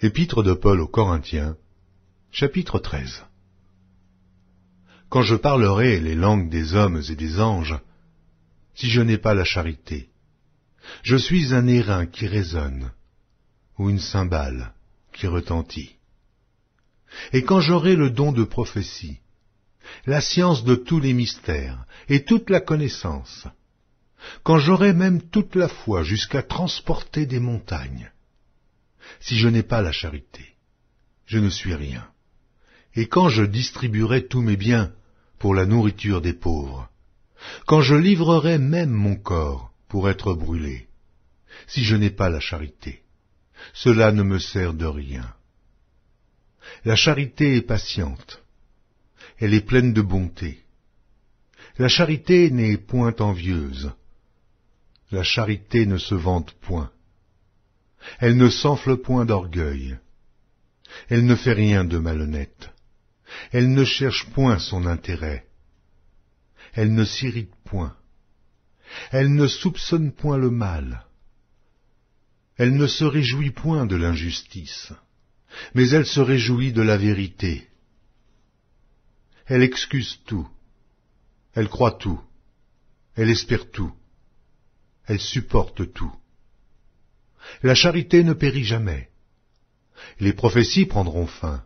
Épître de Paul aux Corinthiens, chapitre 13 Quand je parlerai les langues des hommes et des anges, si je n'ai pas la charité, je suis un airain qui résonne, ou une cymbale qui retentit. Et quand j'aurai le don de prophétie, la science de tous les mystères et toute la connaissance, quand j'aurai même toute la foi jusqu'à transporter des montagnes, si je n'ai pas la charité Je ne suis rien. Et quand je distribuerai tous mes biens pour la nourriture des pauvres, quand je livrerai même mon corps pour être brûlé, si je n'ai pas la charité, cela ne me sert de rien. La charité est patiente, elle est pleine de bonté. La charité n'est point envieuse, la charité ne se vante point. Elle ne s'enfle point d'orgueil. Elle ne fait rien de malhonnête. Elle ne cherche point son intérêt. Elle ne s'irrite point. Elle ne soupçonne point le mal. Elle ne se réjouit point de l'injustice, mais elle se réjouit de la vérité. Elle excuse tout. Elle croit tout. Elle espère tout. Elle supporte tout. La charité ne périt jamais. Les prophéties prendront fin.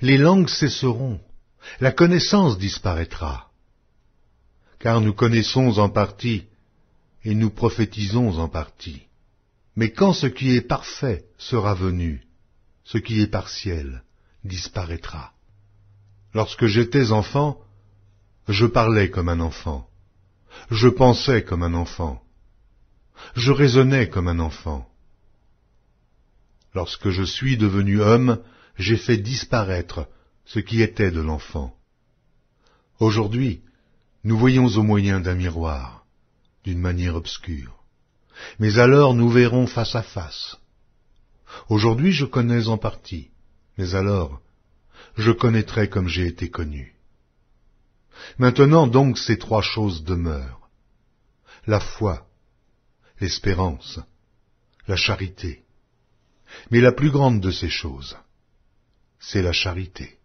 Les langues cesseront. La connaissance disparaîtra. Car nous connaissons en partie et nous prophétisons en partie. Mais quand ce qui est parfait sera venu, ce qui est partiel disparaîtra. Lorsque j'étais enfant, je parlais comme un enfant, je pensais comme un enfant, je raisonnais comme un enfant. Lorsque je suis devenu homme, j'ai fait disparaître ce qui était de l'enfant. Aujourd'hui, nous voyons au moyen d'un miroir, d'une manière obscure. Mais alors nous verrons face à face. Aujourd'hui je connais en partie, mais alors je connaîtrai comme j'ai été connu. Maintenant donc ces trois choses demeurent. La foi, l'espérance, la charité. Mais la plus grande de ces choses, c'est la charité.